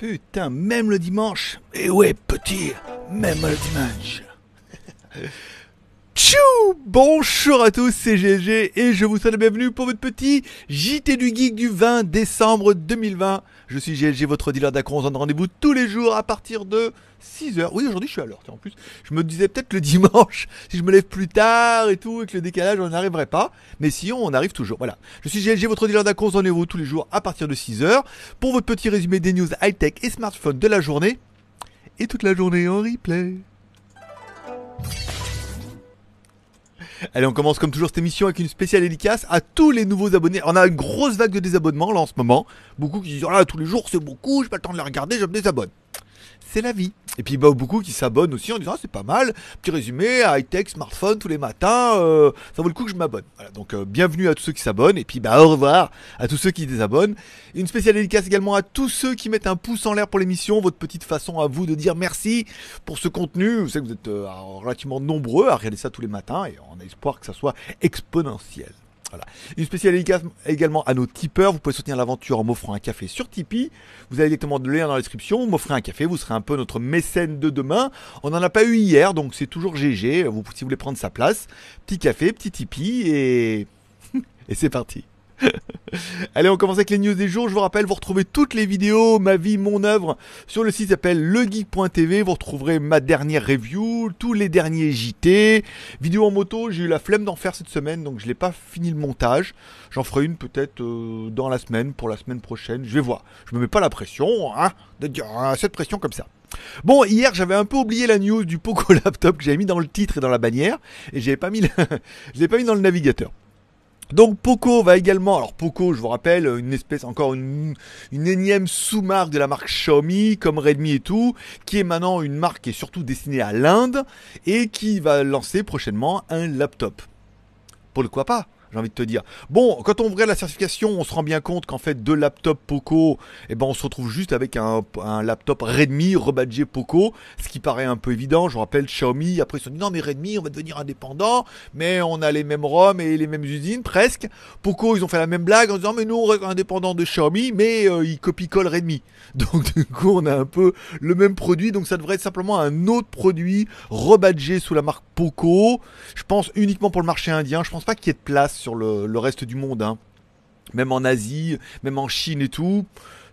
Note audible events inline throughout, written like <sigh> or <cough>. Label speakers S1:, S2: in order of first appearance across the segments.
S1: Putain, même le dimanche. Et eh ouais, petit, même le dimanche. <laughs> Tchou Bonjour à tous, c'est GLG et je vous souhaite la bienvenue pour votre petit JT du Geek du 20 décembre 2020. Je suis GLG, votre dealer d'Acron. On se donne rendez-vous tous les jours à partir de 6h. Oui, aujourd'hui je suis à l'heure. En plus, je me disais peut-être le <laughs> dimanche, si je me lève plus tard et tout, avec le décalage, on n'arriverait pas. Mais si on arrive toujours. Voilà. Je suis GLG, votre dealer d'Acron. On se rendez-vous tous les jours à partir de 6h pour votre petit résumé des news high-tech et smartphones de la journée. Et toute la journée en replay. Allez, on commence comme toujours cette émission avec une spéciale dédicace à tous les nouveaux abonnés. On a une grosse vague de désabonnements là en ce moment. Beaucoup qui disent oh là, tous les jours c'est beaucoup, j'ai pas le temps de les regarder, je me désabonne. C'est la vie. Et puis bah, beaucoup qui s'abonnent aussi en disant ah, c'est pas mal, petit résumé, high-tech, smartphone tous les matins, euh, ça vaut le coup que je m'abonne. donc euh, bienvenue à tous ceux qui s'abonnent et puis bah, au revoir à tous ceux qui désabonnent. Une spéciale dédicace également à tous ceux qui mettent un pouce en l'air pour l'émission, votre petite façon à vous de dire merci pour ce contenu. Vous savez que vous êtes euh, relativement nombreux à regarder ça tous les matins et on a espoir que ça soit exponentiel. Une spéciale également à nos tipeurs. Vous pouvez soutenir l'aventure en m'offrant un café sur Tipeee. Vous avez directement le lien dans la description. Vous m'offrez un café, vous serez un peu notre mécène de demain. On n'en a pas eu hier, donc c'est toujours GG. Vous, si vous voulez prendre sa place, petit café, petit Tipeee et <laughs> c'est parti. <laughs> Allez, on commence avec les news des jours. Je vous rappelle, vous retrouvez toutes les vidéos, ma vie, mon œuvre, sur le site qui s'appelle legeek.tv. Vous retrouverez ma dernière review, tous les derniers JT, vidéo en moto. J'ai eu la flemme d'en faire cette semaine, donc je n'ai pas fini le montage. J'en ferai une peut-être euh, dans la semaine, pour la semaine prochaine. Je vais voir. Je me mets pas la pression, hein, de dire hein, cette pression comme ça. Bon, hier, j'avais un peu oublié la news du Poco <laughs> Laptop que j'avais mis dans le titre et dans la bannière, et je pas mis, <laughs> je l'ai pas mis dans le navigateur. Donc Poco va également, alors Poco je vous rappelle, une espèce, encore une, énième sous-marque de la marque Xiaomi, comme Redmi et tout, qui est maintenant une marque qui est surtout destinée à l'Inde, et qui va lancer prochainement un laptop. Pourquoi pas j'ai envie de te dire. Bon, quand on regarde la certification, on se rend bien compte qu'en fait, deux laptops Poco, eh ben, on se retrouve juste avec un, laptop Redmi rebadgé Poco, ce qui paraît un peu évident. Je vous rappelle, Xiaomi, après, ils se sont dit, non, mais Redmi, on va devenir indépendant, mais on a les mêmes ROM et les mêmes usines, presque. Poco, ils ont fait la même blague en disant, mais nous, on est indépendant de Xiaomi, mais euh, ils copie-collent Redmi. <laughs> Donc, du coup, on a un peu le même produit, donc ça devrait être simplement un autre produit rebadgé sous la marque Poco. Je pense uniquement pour le marché indien. Je pense pas qu'il y ait de place sur le, reste du monde. Hein. Même en Asie, même en Chine et tout.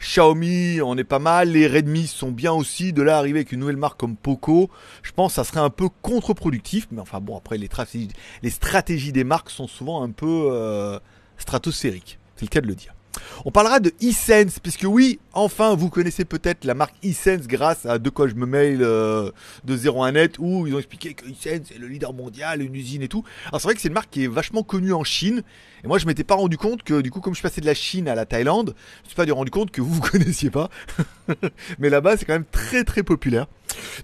S1: Xiaomi, on est pas mal. Les Redmi sont bien aussi. De là, arriver avec une nouvelle marque comme Poco, je pense que ça serait un peu contre-productif. Mais enfin bon, après, les, stratégies des marques sont souvent un peu euh, stratosphériques. C'est le cas de le dire. On parlera de eSense, puisque oui, enfin, vous connaissez peut-être la marque eSense grâce à De quoi je me mail euh, de 01net, où ils ont expliqué que eSense est le leader mondial, une usine et tout. Alors c'est vrai que c'est une marque qui est vachement connue en Chine, et moi je m'étais pas rendu compte que du coup, comme je passais de la Chine à la Thaïlande, je me suis pas rendu compte que vous vous <laughs> connaissiez pas. <laughs> Mais là-bas, c'est quand même très très populaire.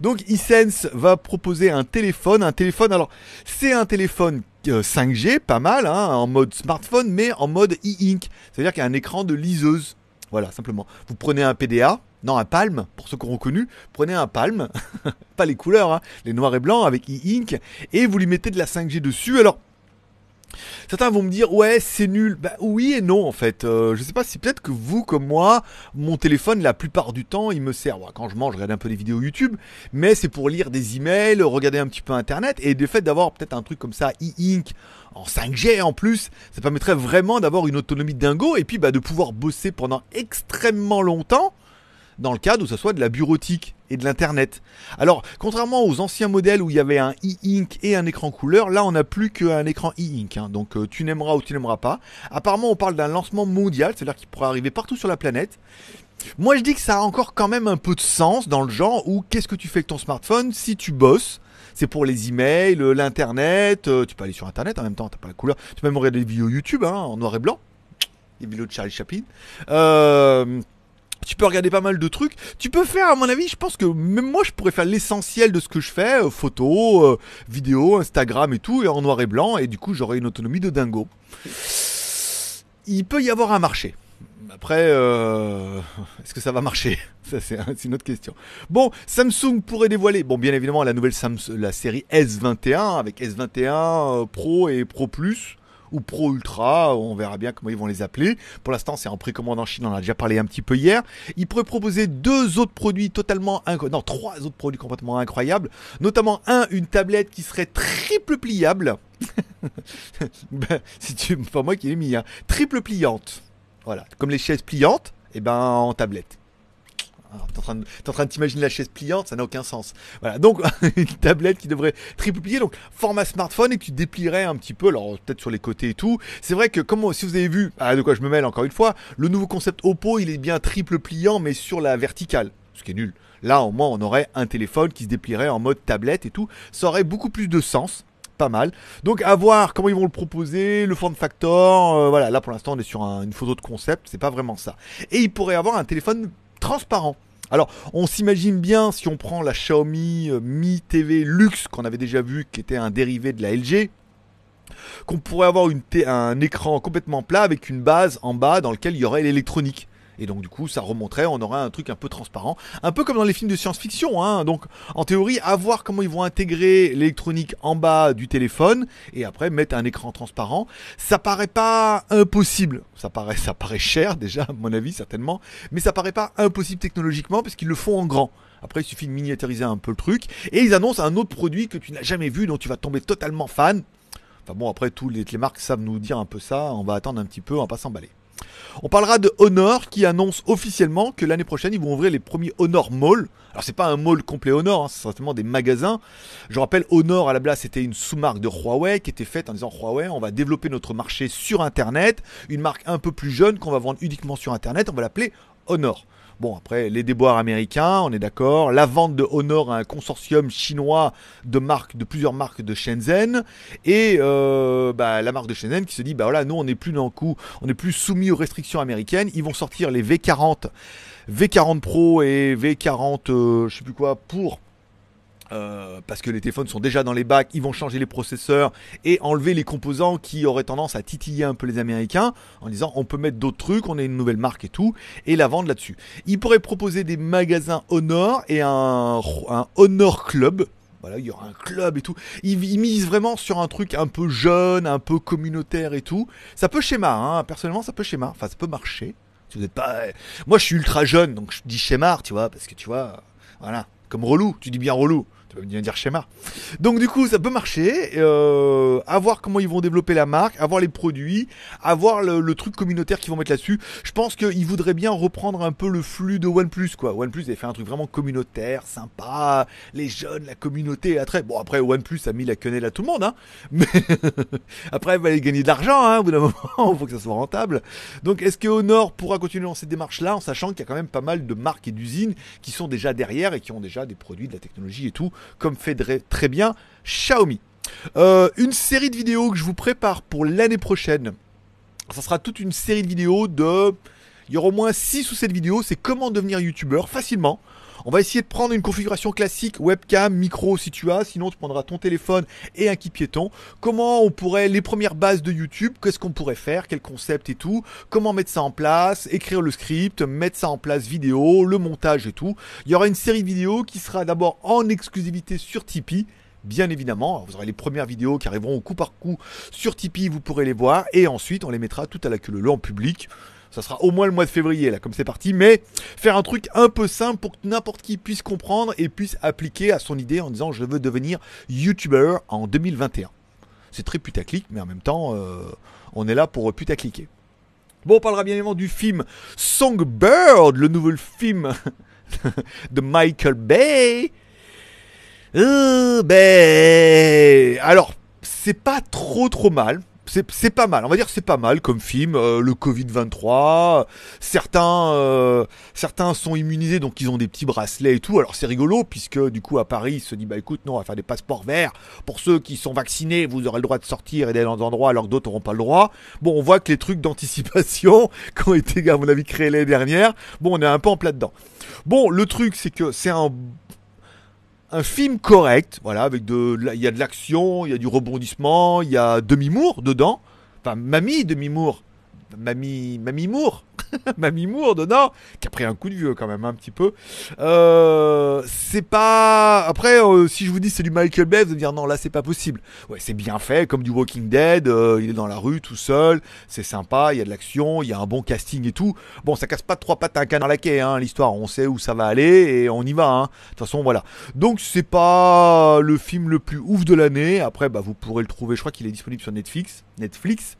S1: Donc eSense va proposer un téléphone, un téléphone, alors c'est un téléphone 5G, euh, pas mal, hein, en mode smartphone, mais en mode e-ink, c'est-à-dire qu'il y a un écran de liseuse. Voilà, simplement. Vous prenez un PDA, non un Palm, pour ceux qui ont connu, prenez un Palm, <laughs> pas les couleurs, hein, les noirs et blancs avec e-ink, et vous lui mettez de la 5G dessus. Alors, Certains vont me dire ouais c'est nul. Bah oui et non en fait. Euh, je sais pas si peut-être que vous comme moi, mon téléphone la plupart du temps il me sert. quand je mange, je regarde un peu des vidéos YouTube, mais c'est pour lire des emails, regarder un petit peu internet et le fait d'avoir peut-être un truc comme ça e-ink en 5G en plus, ça permettrait vraiment d'avoir une autonomie dingo et puis bah, de pouvoir bosser pendant extrêmement longtemps dans le cadre où ce soit de la bureautique et de l'internet. Alors, contrairement aux anciens modèles où il y avait un e-ink et un écran couleur, là on n'a plus qu'un écran e-ink. Hein. donc euh, tu n'aimeras ou tu n'aimeras pas. Apparemment, on parle d'un lancement mondial, c'est-à-dire qu'il pourra arriver partout sur la planète. Moi, je dis que ça a encore quand même un peu de sens dans le genre où qu'est-ce que tu fais avec ton smartphone si tu bosses c'est pour les emails, euh, l'internet. Euh, tu peux aller sur internet en même temps, t'as pas la couleur. Tu peux même regarder des vidéos YouTube hein, en noir et blanc. Les vidéos de Charlie Chaplin. Euh, tu peux regarder pas mal de trucs. Tu peux faire, à mon avis, je pense que même moi, je pourrais faire l'essentiel de ce que je fais, photos, euh, photo, euh, vidéo, Instagram et tout, et en noir et blanc, et du coup, j'aurais une autonomie de dingo. Il peut y avoir un marché. Après, euh, est-ce que ça va marcher <laughs> Ça, c'est une autre question. Bon, Samsung pourrait dévoiler, bon, bien évidemment, la nouvelle Samsung, la série S21 avec S21 Pro et Pro Plus ou Pro Ultra, on verra bien comment ils vont les appeler. Pour l'instant, c'est en précommande en Chine, on en a déjà parlé un petit peu hier. Ils pourraient proposer deux autres produits totalement incroyables, non, trois autres produits complètement incroyables, notamment un, une tablette qui serait triple pliable. C'est <laughs> ben, si tu, pas moi qui l'ai mis, hein. triple pliante. Voilà, comme les chaises pliantes, et eh ben en tablette t'es en train de, t'imaginer la chaise pliante, ça n'a aucun sens. Voilà, donc <laughs> une tablette qui devrait triple plier, donc format smartphone et tu déplierais un petit peu, alors peut-être sur les côtés et tout. C'est vrai que si vous avez vu, ah, de quoi je me mêle encore une fois, le nouveau concept Oppo, il est bien triple pliant mais sur la verticale, ce qui est nul. Là, au moins, on aurait un téléphone qui se déplierait en mode tablette et tout. Ça aurait beaucoup plus de sens pas mal. Donc à voir comment ils vont le proposer, le form factor, euh, voilà, là pour l'instant on est sur une photo de concept, c'est pas vraiment ça. Et il pourrait avoir un téléphone transparent. Alors, on s'imagine bien si on prend la Xiaomi euh, Mi TV Luxe qu'on avait déjà vu, qui était un dérivé de la LG, qu'on pourrait avoir un écran complètement plat avec une base en bas dans lequel il y aurait l'électronique. Et donc du coup, ça remonterait, on aurait un truc un peu transparent, un peu comme dans les films de science-fiction. Hein. Donc en théorie, à voir comment ils vont intégrer l'électronique en bas du téléphone et après mettre un écran transparent. Ça paraît pas impossible. Ça paraît, ça paraît cher déjà, à mon avis certainement, mais ça paraît pas impossible technologiquement parce qu'ils le font en grand. Après, il suffit de miniaturiser un peu le truc. Et ils annoncent un autre produit que tu n'as jamais vu, dont tu vas tomber totalement fan. Enfin bon, après, toutes les, marques savent nous dire un peu ça. On va attendre un petit peu, on va pas s'emballer. On parlera de Honor qui annonce officiellement que l'année prochaine ils vont ouvrir les premiers Honor Mall. Alors c'est pas un mall complet Honor, c'est hein, certainement des magasins. Je rappelle Honor à la base c'était une sous-marque de Huawei qui était faite en disant Huawei on va développer notre marché sur internet, une marque un peu plus jeune qu'on va vendre uniquement sur internet, on va l'appeler Honor. Bon, après, les déboires américains, on est d'accord. La vente de Honor à un consortium chinois de marques, de plusieurs marques de Shenzhen. Et euh, bah, la marque de Shenzhen qui se dit, bah voilà, nous, on n'est plus le coup, on n'est plus soumis aux restrictions américaines. Ils vont sortir les V40, V40 Pro et V40, euh, je sais plus quoi, pour euh, parce que les téléphones sont déjà dans les bacs, ils vont changer les processeurs et enlever les composants qui auraient tendance à titiller un peu les Américains en disant on peut mettre d'autres trucs, on a une nouvelle marque et tout, et la vendre là-dessus. Ils pourraient proposer des magasins Honor et un, Honor Club, voilà, il y aura un club et tout. Ils, ils, misent vraiment sur un truc un peu jeune, un peu communautaire et tout. Ça peut schéma, hein. personnellement, ça peut schéma. Enfin, ça peut marcher. Si vous pas. Moi, je suis ultra jeune, donc je dis schéma, tu vois, parce que tu vois, voilà, comme relou, tu dis bien relou ça veut dire schéma. Donc du coup, ça peut marcher. Euh, à voir comment ils vont développer la marque, avoir les produits, avoir le, truc communautaire qu'ils vont mettre là-dessus. Je pense qu'ils voudraient bien reprendre un peu le flux de OnePlus, quoi. OnePlus avait fait un truc vraiment communautaire, sympa, les jeunes, la communauté, Bon, après, OnePlus a mis la quenelle à tout le monde, hein. <laughs> Mais après, il aller gagner de l'argent, hein, au bout d'un moment, <laughs> il faut que ça soit rentable. Donc, est-ce que Honor pourra continuer dans cette démarche-là, en sachant qu'il y a quand même pas mal de marques et d'usines qui sont déjà derrière et qui ont déjà des produits de la technologie et tout comme fait très bien Xiaomi. Euh, une série de vidéos que je vous prépare pour l'année prochaine. Ça sera toute une série de vidéos de il y aura au moins 6 ou 7 vidéos, c'est comment devenir youtubeur facilement. On va essayer de prendre une configuration classique, webcam, micro si tu as, sinon tu prendras ton téléphone et un qui piéton. Comment on pourrait, les premières bases de YouTube, qu'est-ce qu'on pourrait faire, quel concept et tout, comment mettre ça en place, écrire le script, mettre ça en place vidéo, le montage et tout. Il y aura une série de vidéos qui sera d'abord en exclusivité sur Tipeee bien évidemment. vous aurez les premières vidéos qui arriveront au coup par coup sur Tipeee, vous pourrez les voir, et ensuite on les mettra tout à la queue le en public ça sera au moins le mois de février, là, comme c'est parti, mais faire un truc un peu simple pour que n'importe qui puisse comprendre et puisse appliquer à son idée en disant je veux devenir YouTuber en 2021. C'est très putaclic, mais en même temps, euh, on est là pour putacliquer. Bon, on parlera bien évidemment du film Songbird, le nouveau film <laughs> de Michael Bay. Euh, Bay. alors, c'est pas trop trop mal c'est pas mal. On va dire c'est pas mal comme film. Euh, le Covid 23. Certains euh, certains sont immunisés donc ils ont des petits bracelets et tout. Alors c'est rigolo puisque du coup à Paris ils se disent, bah écoute non on va faire des passeports verts pour ceux qui sont vaccinés. Vous aurez le droit de sortir et d'aller dans des endroits alors que d'autres n'auront pas le droit. Bon on voit que les trucs d'anticipation <laughs> qui ont été à mon avis créés l'année dernière. Bon on est un peu en plat dedans. Bon le truc c'est que c'est un un film correct, voilà, avec de, il y a de l'action, il y a du rebondissement, il y a Demi mour dedans. Enfin, Mamie Demi mour Mamie, Mamie Moore, <laughs> Mamie Moore qui a pris un coup de vieux quand même un petit peu. Euh, c'est pas. Après, euh, si je vous dis c'est du Michael Bay, vous allez dire non, là c'est pas possible. Ouais, c'est bien fait, comme du Walking Dead. Euh, il est dans la rue tout seul, c'est sympa, il y a de l'action, il y a un bon casting et tout. Bon, ça casse pas trois pattes à un canard laqué, hein, l'histoire. On sait où ça va aller et on y va. Hein. De toute façon, voilà. Donc c'est pas le film le plus ouf de l'année. Après, bah vous pourrez le trouver. Je crois qu'il est disponible sur Netflix. Netflix.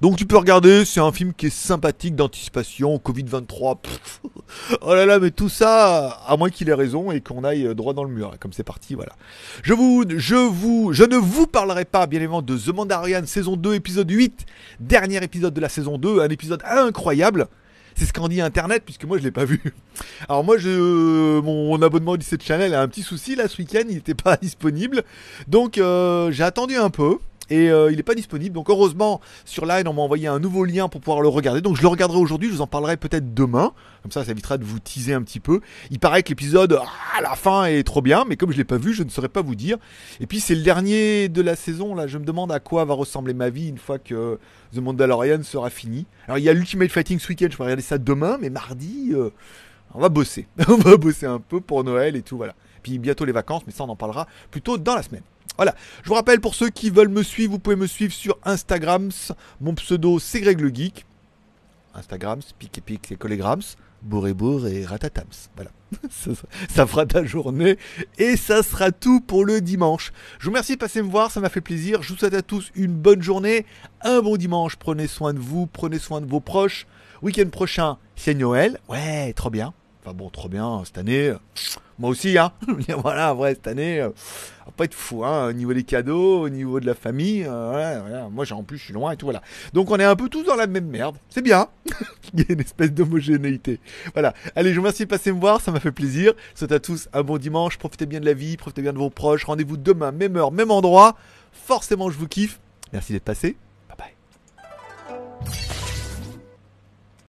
S1: Donc tu peux regarder, c'est un film qui est sympathique d'anticipation, Covid-23, <laughs> oh là là, mais tout ça, à moins qu'il ait raison et qu'on aille euh, droit dans le mur, comme c'est parti, voilà. Je vous, je vous, je ne vous parlerai pas, bien évidemment, de The Mandarian, saison 2, épisode 8, dernier épisode de la saison 2, un épisode incroyable, c'est ce qu'en dit Internet, puisque moi je l'ai pas vu. <laughs> Alors moi, je, euh, mon, abonnement au cette Channel a un petit souci là ce week-end, il n'était pas <laughs> disponible, donc euh, j'ai attendu un peu et euh, il n'est pas disponible. Donc heureusement sur Line on m'a envoyé un nouveau lien pour pouvoir le regarder. Donc je le regarderai aujourd'hui, je vous en parlerai peut-être demain. Comme ça ça évitera de vous teaser un petit peu. Il paraît que l'épisode à ah, la fin est trop bien, mais comme je l'ai pas vu, je ne saurais pas vous dire. Et puis c'est le dernier de la saison là, je me demande à quoi va ressembler ma vie une fois que The Mandalorian sera fini. Alors il y a l'Ultimate Fighting ce week-end, je vais regarder ça demain, mais mardi euh, on va bosser. <laughs> on va bosser un peu pour Noël et tout voilà. Puis bientôt les vacances, mais ça on en parlera plutôt dans la semaine. Voilà, je vous rappelle pour ceux qui veulent me suivre, vous pouvez me suivre sur Instagram. Mon pseudo c'est Greg le Geek. Instagram, pique et pique, c'est collégrams, bourré et et ratatams. Voilà, <laughs> ça, ça, fera ta journée et ça sera tout pour le dimanche. Je vous remercie de passer me voir, ça m'a fait plaisir. Je vous souhaite à tous une bonne journée, un bon dimanche. Prenez soin de vous, prenez soin de vos proches. Week-end prochain, c'est Noël. Ouais, trop bien. Enfin bon, trop bien hein, cette année moi aussi, hein. <laughs> voilà, vrai, cette année, euh, on va pas être fou, hein, au niveau des cadeaux, au niveau de la famille, euh, voilà, moi en plus, je suis loin et tout, voilà. Donc on est un peu tous dans la même merde, c'est bien, <laughs> il y a une espèce d'homogénéité. Voilà, allez, je vous remercie de passer me voir, ça m'a fait plaisir, souhaite à tous un bon dimanche, profitez bien de la vie, profitez bien de vos proches, rendez-vous demain, même heure, même endroit, forcément je vous kiffe, merci d'être passé,